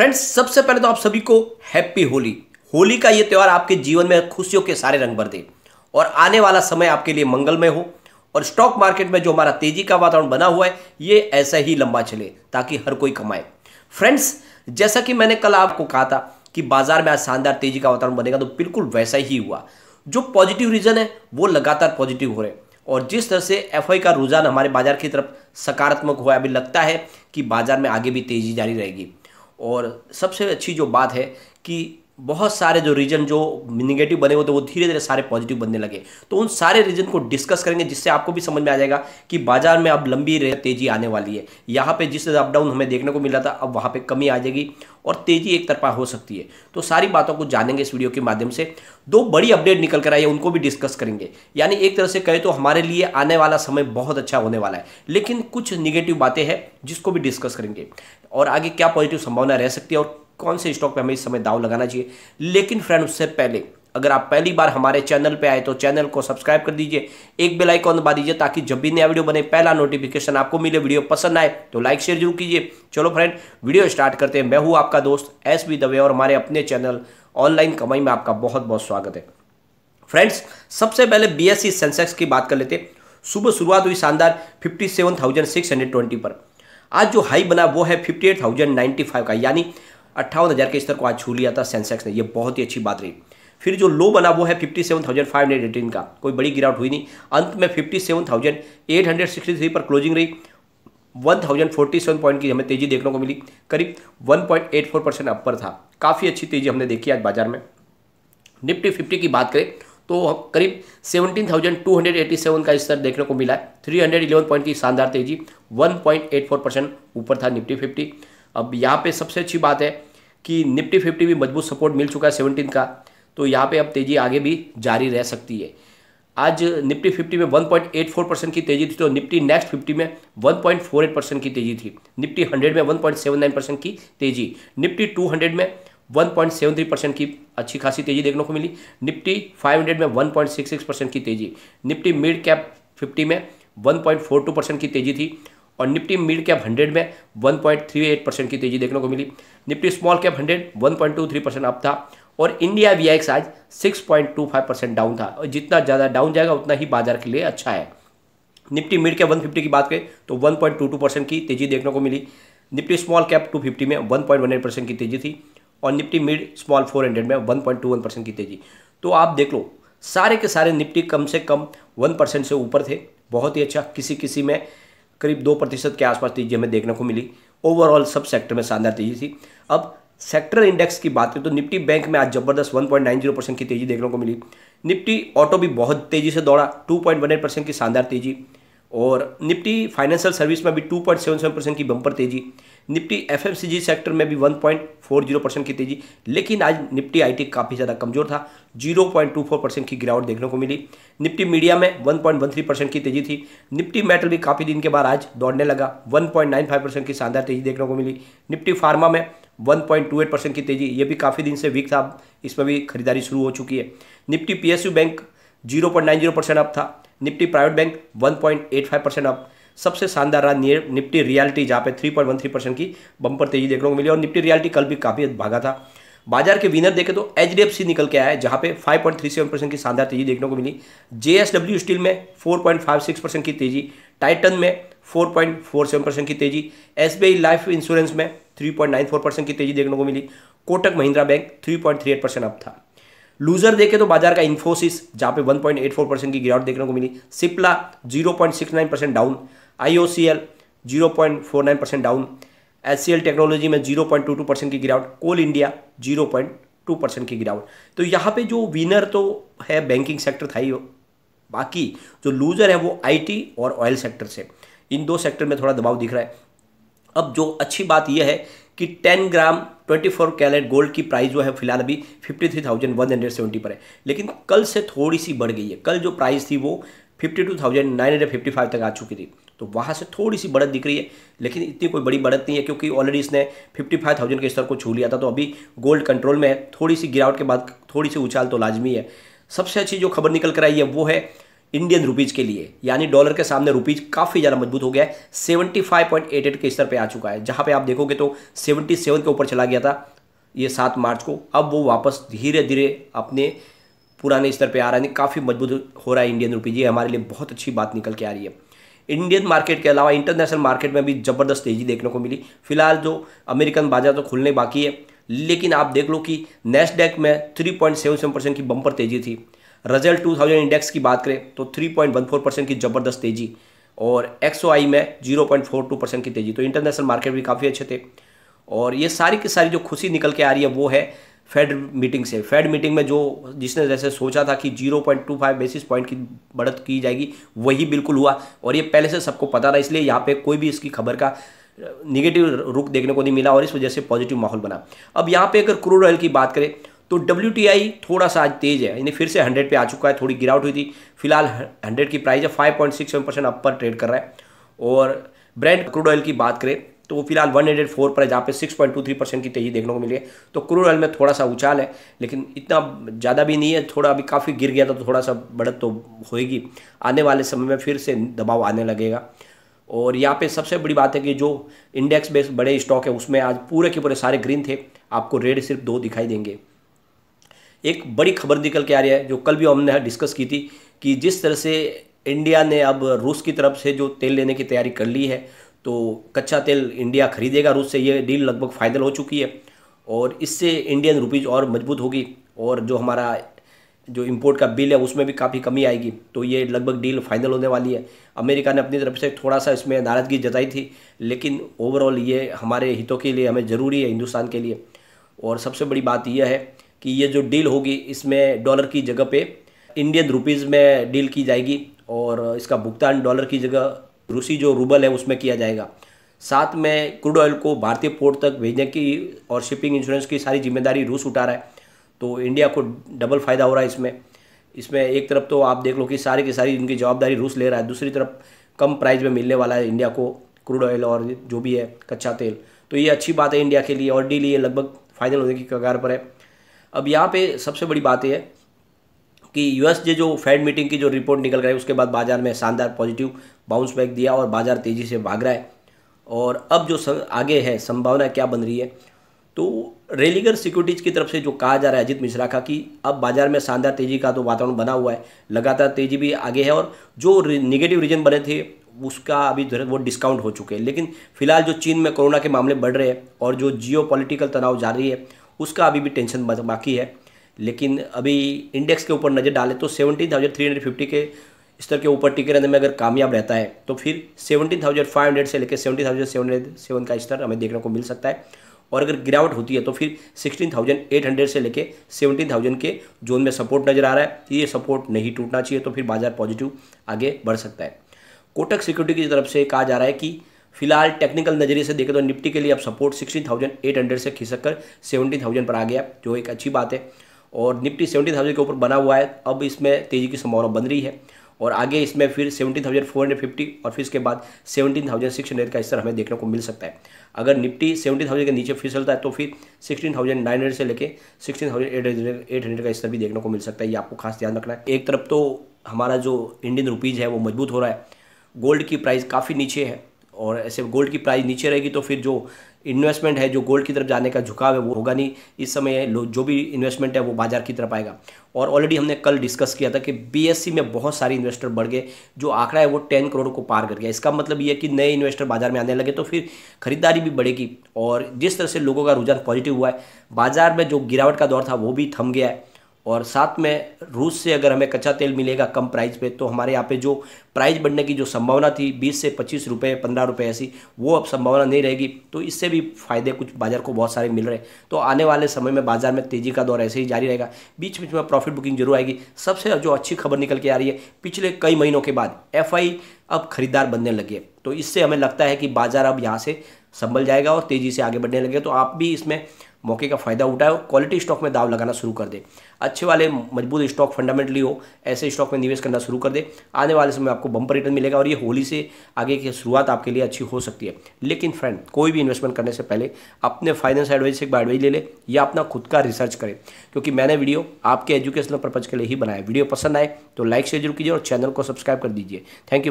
friends सबसे पहले तो आप सभी को हैप्पी होली होली का ये त्यौहार आपके जीवन में खुशियों के सारे रंग भर दे और आने वाला समय आपके लिए मंगलमय हो और स्टॉक मार्केट में जो हमारा तेजी का वातावरण बना हुआ है ये ऐसा ही लंबा चले ताकि हर कोई कमाए फ्रेंड्स जैसा कि मैंने कल आपको कहा था कि बाजार में आज शानदार तेजी का वातावरण बनेगा तो बिल्कुल वैसा ही हुआ जो पॉजिटिव रीजन है वो लगातार पॉजिटिव हो रहे और जिस तरह से एफ का रुझान हमारे बाजार की तरफ सकारात्मक हुआ अभी लगता है कि बाजार में आगे भी तेजी जारी रहेगी और सबसे अच्छी जो बात है कि बहुत सारे जो रीजन जो निगेटिव बने हुए थे वो धीरे धीरे सारे पॉजिटिव बनने लगे तो उन सारे रीजन को डिस्कस करेंगे जिससे आपको भी समझ में आ जाएगा कि बाजार में अब लंबी तेजी आने वाली है यहाँ पे जिस अपडाउन हमें देखने को मिला था अब वहाँ पे कमी आ जाएगी और तेजी एक तरफा हो सकती है तो सारी बातों को जानेंगे इस वीडियो के माध्यम से दो बड़ी अपडेट निकल कर आई है उनको भी डिस्कस करेंगे यानी एक तरह से कहें तो हमारे लिए आने वाला समय बहुत अच्छा होने वाला है लेकिन कुछ निगेटिव बातें हैं जिसको भी डिस्कस करेंगे और आगे क्या पॉजिटिव संभावना रह सकती है और कौन से स्टॉक पे हमें इस समय दाव लगाना चाहिए लेकिन फ्रेंड उससे पहले अगर आप पहली बार हमारे चैनल पे आए तो चैनल को सब्सक्राइब कर दीजिए एक बेल आइकॉन दबा दीजिए ताकि जब भी नया वीडियो बने पहला नोटिफिकेशन आपको मिले वीडियो पसंद आए तो लाइक शेयर जरूर कीजिए चलो फ्रेंड वीडियो स्टार्ट करते हैं मैं हूं आपका दोस्त एस बी दवे और हमारे अपने चैनल ऑनलाइन कमाई में आपका बहुत बहुत स्वागत है फ्रेंड्स सबसे पहले बी सेंसेक्स की बात कर लेते सुबह शुरुआत हुई शानदार फिफ्टी पर आज जो हाई बना वो है फिफ्टी का यानी अट्ठावन हज़ार के स्तर को आज छू लिया था सेंसेक्स ने यह बहुत ही अच्छी बात रही फिर जो लो बना वो है fifty seven thousand five hundred eighteen का कोई बड़ी गिरावट हुई नहीं अंत में fifty seven thousand eight hundred sixty three पर क्लोजिंग रही one thousand forty seven point की हमें तेजी देखने को मिली करीब one point eight four percent upper था काफ़ी अच्छी तेजी हमने देखी आज बाजार में निफ्टी फिफ्टी की बात करें तो करीब 17,287 का स्तर देखने को मिला है 311 पॉइंट की शानदार तेजी 1.84 परसेंट ऊपर था निफ्टी फिफ्टी अब यहाँ पे सबसे अच्छी बात है कि निफ्टी फिफ्टी भी मजबूत सपोर्ट मिल चुका है सेवनटीन का तो यहाँ पे अब तेज़ी आगे भी जारी रह सकती है आज निफ्टी फिफ्टी में 1.84 परसेंट की तेजी थी तो निफ्टी नेक्स्ट फिफ्टी में 1.48 परसेंट की तेजी थी निफ्टी हंड्रेड में 1.79 परसेंट की तेजी निफ्टी 200 में 1.73 परसेंट की अच्छी खासी तेजी देखने को मिली निफ्टी 500 में 1.66 परसेंट की तेजी निफ्टी मिड कैप 50 में 1.42 परसेंट की तेजी थी और निफ्टी मिड कैप हंड्रेड में one point three eight percent की तेजी देखने को मिली Nifty small cap hundred one point two three percent up था और इंडिया वी आज six point two five percent down था और जितना ज़्यादा डाउन जाएगा उतना ही बाजार के लिए अच्छा है निफ्टी मिड कैप फिफ्टी की बात करें तो टू परसेंट की तेजी देखने को मिली निफ्टी स्मॉल कैप फिफ्टी में एट परसेंट की तेजी थी और निफ्टी मिड स्मॉल हंड्रेड में वन परसेंट की तेजी तो आप देख लो सारे के सारे निफ्टी कम से कम वन परसेंट से ऊपर थे बहुत ही अच्छा किसी किसी में करीब दो प्रतिशत के आसपास तेजी हमें देखने को मिली ओवरऑल सब सेक्टर में शानदार तेजी थी अब सेक्टर इंडेक्स की बात करें तो निफ्टी बैंक में आज जबरदस्त 1.90 परसेंट की तेजी देखने को मिली निफ्टी ऑटो भी बहुत तेजी से दौड़ा 2.18 परसेंट की शानदार तेजी और निफ्टी फाइनेंशियल सर्विस में भी 2.77 परसेंट की बंपर तेजी निफ्टी एफ सेक्टर में भी 1.40 परसेंट की तेजी लेकिन आज निफ्टी आईटी काफ़ी ज़्यादा कमजोर था 0.24 परसेंट की गिरावट देखने को मिली निफ्टी मीडिया में 1.13 परसेंट की तेजी थी निफ्टी मेटल भी काफ़ी दिन के बाद आज दौड़ने लगा 1.95 परसेंट की शानदार तेजी देखने को मिली निफ्टी फार्मा में 1.28 परसेंट की तेजी ये भी काफ़ी दिन से वीक था इसमें भी खरीदारी शुरू हो चुकी है Nifty P bank zero percent up था Nifty private bank one percent up सबसे शानदार रहा निफ्टी रियलिटी जहाँ पे 3.13 परसेंट की बंपर तेजी देखने को मिली और निफ्टी रियलिटी कल भी काफ़ी भागा था बाजार के विनर देखे तो एच निकल के आया है जहाँ पे 5.37 परसेंट की शानदार तेजी देखने को मिली जेएसडब्ल्यू स्टील में 4.56 परसेंट की तेजी टाइटन में 4.47 परसेंट की तेजी आई लाइफ इंश्योरेंस में 3.94 परसेंट की तेजी देखने को मिली Kotak Mahindra Bank 3.38 percent up था लूजर देखे तो बाजार का इन्फोसिस जहाँ पे 1.84 परसेंट की गिरावट देखने को मिली Cipla 0.69 percent down I O C L zero point four nine percent down H C L technology में zero point two two percent की गिरावट Coal India zero point two percent की गिरावट तो यहाँ पे जो विनर तो है बैंकिंग सेक्टर था ही बाकी जो लूजर है वो आईटी और ऑयल सेक्टर से इन दो सेक्टर में थोड़ा दबाव दिख रहा है अब जो अच्छी बात यह है कि 10 ग्राम 24 कैरेट गोल्ड की प्राइस जो है फिलहाल अभी 53,170 पर है लेकिन कल से थोड़ी सी बढ़ गई है कल जो प्राइस थी वो 52,955 तक आ चुकी थी तो वहाँ से थोड़ी सी बढ़त दिख रही है लेकिन इतनी कोई बड़ी बढ़त नहीं है क्योंकि ऑलरेडी इसने 55,000 के स्तर को छू लिया था तो अभी गोल्ड कंट्रोल में है थोड़ी सी गिरावट के बाद थोड़ी सी उछाल तो लाजमी है सबसे अच्छी जो खबर निकल कर आई है वो है इंडियन रुपीज़ के लिए यानी डॉलर के सामने रुपीज़ काफ़ी ज़्यादा मजबूत हो गया है 75.88 के स्तर पे आ चुका है जहाँ पे आप देखोगे तो 77 के ऊपर चला गया था ये सात मार्च को अब वो वापस धीरे धीरे अपने पुराने स्तर पर आ रहा है काफ़ी मजबूत हो रहा है इंडियन रुपीज़ ये हमारे लिए बहुत अच्छी बात निकल के आ रही है इंडियन मार्केट के अलावा इंटरनेशनल मार्केट में भी ज़बरदस्त तेज़ी देखने को मिली फिलहाल जो अमेरिकन बाजार तो खुलने बाकी है लेकिन आप देख लो कि नेस्डेक में three point seven seven percent की बम्पर तेज़ी थी रिजल्ट टू थाउजेंड इंडेक्स की बात करें तो three point one four percent की ज़बरदस्त तेज़ी और एक्सओ आई में zero point four two percent की तेज़ी तो इंटरनेशनल मार्केट भी काफ़ी अच्छे थे और ये सारी की सारी जो खुशी निकल के आ रही है वो है फेड मीटिंग से फेड मीटिंग में जो जिसने जैसे सोचा था कि 0.25 बेसिस पॉइंट की बढ़त की जाएगी वही बिल्कुल हुआ और ये पहले से सबको पता था इसलिए यहाँ पे कोई भी इसकी खबर का निगेटिव रुख देखने को नहीं मिला और इस वजह से पॉजिटिव माहौल बना अब यहाँ पे अगर क्रूड ऑयल की बात करें तो डब्ल्यू थोड़ा सा आज तेज है यानी फिर से हंड्रेड पर आ चुका है थोड़ी गिरावट हुई थी फिलहाल हंड्रेड की प्राइस है five point six seven percent trade कर रहा है और ब्रांड क्रूड ऑयल की बात करें तो वो फिलहाल 104 पर है जहाँ पे 6.23 परसेंट की तेजी देखने को मिली है तो क्रूड ऑयल में थोड़ा सा उछाल है लेकिन इतना ज़्यादा भी नहीं है थोड़ा अभी काफ़ी गिर गया था तो थोड़ा सा बढ़त तो होएगी आने वाले समय में फिर से दबाव आने लगेगा और यहाँ पे सबसे बड़ी बात है कि जो इंडेक्स बेस्ड बड़े स्टॉक है उसमें आज पूरे के पूरे सारे ग्रीन थे आपको रेड सिर्फ दो दिखाई देंगे एक बड़ी खबर निकल के आ रही है जो कल भी हमने डिस्कस की थी कि जिस तरह से इंडिया ने अब रूस की तरफ से जो तेल लेने की तैयारी कर ली है तो कच्चा तेल इंडिया खरीदेगा रूस से ये डील लगभग फाइनल हो चुकी है और इससे इंडियन रुपीज़ और मजबूत होगी और जो हमारा जो इम्पोर्ट का बिल है उसमें भी काफ़ी कमी आएगी तो ये लगभग डील फाइनल होने वाली है अमेरिका ने अपनी तरफ से थोड़ा सा इसमें नाराज़गी जताई थी लेकिन ओवरऑल ये हमारे हितों के लिए हमें ज़रूरी है हिंदुस्तान के लिए और सबसे बड़ी बात यह है कि ये जो डील होगी इसमें डॉलर की जगह पे इंडियन रुपीज़ में डील की जाएगी और इसका भुगतान डॉलर की जगह रूसी जो रूबल है उसमें किया जाएगा साथ में क्रूड ऑयल को भारतीय पोर्ट तक भेजने की और शिपिंग इंश्योरेंस की सारी जिम्मेदारी रूस उठा रहा है तो इंडिया को डबल फ़ायदा हो रहा है इसमें इसमें एक तरफ तो आप देख लो कि सारी की सारी इनकी जवाबदारी रूस ले रहा है दूसरी तरफ कम प्राइस में मिलने वाला है इंडिया को क्रूड ऑयल और जो भी है कच्चा तेल तो ये अच्छी बात है इंडिया के लिए और डी ये लगभग फाइनल होने की कगार पर है अब यहाँ पे सबसे बड़ी बात यह है कि यूएस जे जो फेड मीटिंग की जो रिपोर्ट निकल रही है उसके बाद बाजार में शानदार पॉजिटिव बाउंस बैक दिया और बाज़ार तेज़ी से भाग रहा है और अब जो आगे है संभावना क्या बन रही है तो रेलीगर सिक्योरिटीज़ की तरफ से जो कहा जा रहा है अजित मिश्रा का कि अब बाजार में शानदार तेज़ी का तो वातावरण बना हुआ है लगातार तेज़ी भी आगे है और जो निगेटिव रीजन बने थे उसका अभी वो डिस्काउंट हो चुके हैं लेकिन फिलहाल जो चीन में कोरोना के मामले बढ़ रहे हैं और जो जियो तनाव जा रही है उसका अभी भी टेंशन बाकी है लेकिन अभी इंडेक्स के ऊपर नज़र डालें तो seventeen thousand three hundred fifty के स्तर के ऊपर टिके रहने में अगर कामयाब रहता है तो फिर सेवेंटीन थाउजेंड फाइव हंड्रेड से लेकर seventy thousand seven hundred seven का स्तर हमें देखने को मिल सकता है और अगर गिरावट होती है तो फिर सिक्सटीन थाउजेंड एट हंड्रेड से लेकर सेवनटीन थाउजेंड के जोन में सपोर्ट नजर आ रहा है तो ये सपोर्ट नहीं टूटना चाहिए तो फिर बाजार पॉजिटिव आगे बढ़ सकता है कोटक सिक्योरिटी की तरफ से कहा जा रहा है कि फिलहाल टेक्निकल नज़रिए से देखें तो निफ्टी के लिए अब सपोर्ट 16,800 से खिसक कर थाउजेंड पर आ गया जो एक अच्छी बात है और निफ्टी थाउजेंड के ऊपर बना हुआ है अब इसमें तेज़ी की संभावना बन रही है और आगे इसमें फिर seventeen thousand four hundred fifty और फिर इसके बाद सेवेंटीन थाउजेंड सिक्स हंड्रेड का स्तर हमें देखने को मिल सकता है अगर निफ्टी सेवेंटी थाउजेंड के नीचे फिसलता है तो फिर सिक्सटीन थाउजेंड नाइन हंड्रेड से लेकर sixteen thousand eight hundred eight hundred का स्तर भी देखने को मिल सकता है ये आपको खास ध्यान रखना है एक तरफ तो हमारा जो इंडियन रुपीज़ है वो मजबूत हो रहा है गोल्ड की प्राइस काफ़ी नीचे है और ऐसे गोल्ड की प्राइस नीचे रहेगी तो फिर जो इन्वेस्टमेंट है जो गोल्ड की तरफ जाने का झुकाव है वो होगा नहीं इस समय जो भी इन्वेस्टमेंट है वो बाजार की तरफ आएगा और ऑलरेडी हमने कल डिस्कस किया था कि बीएससी में बहुत सारे इन्वेस्टर बढ़ गए जो आंकड़ा है वो टेन करोड़ को पार कर गया इसका मतलब ये कि नए इन्वेस्टर बाजार में आने लगे तो फिर खरीदारी भी बढ़ेगी और जिस तरह से लोगों का रुझान पॉजिटिव हुआ है बाजार में जो गिरावट का दौर था वो भी थम गया है और साथ में रूस से अगर हमें कच्चा तेल मिलेगा कम प्राइस पे तो हमारे यहाँ पे जो प्राइस बढ़ने की जो संभावना थी 20 से 25 रुपए 15 रुपए ऐसी वो अब संभावना नहीं रहेगी तो इससे भी फायदे कुछ बाजार को बहुत सारे मिल रहे हैं तो आने वाले समय में बाजार में तेजी का दौर ऐसे ही जारी रहेगा बीच बीच में प्रॉफिट बुकिंग जरूर आएगी सबसे जो अच्छी खबर निकल के आ रही है पिछले कई महीनों के बाद एफ अब खरीदार बनने लगी है तो इससे हमें लगता है कि बाजार अब यहाँ से संभल जाएगा और तेज़ी से आगे बढ़ने लगेगा तो आप भी इसमें मौके का फ़ायदा उठाए और क्वालिटी स्टॉक में दाव लगाना शुरू कर दे अच्छे वाले मजबूत स्टॉक फंडामेंटली हो ऐसे स्टॉक में निवेश करना शुरू कर दे आने वाले समय आपको बम्पर रिटर्न मिलेगा और ये होली से आगे की शुरुआत आपके लिए अच्छी हो सकती है लेकिन फ्रेंड कोई भी इन्वेस्टमेंट करने से पहले अपने फाइनेंस एडवाइज से एक बार एडवाइज ले ले या अपना खुद का रिसर्च करें क्योंकि मैंने वीडियो आपके एजुकेशनल पर्पज़ के लिए ही बनाया वीडियो पसंद आए तो लाइक शेयर जरूर कीजिए और चैनल को सब्सक्राइब कर दीजिए थैंक यू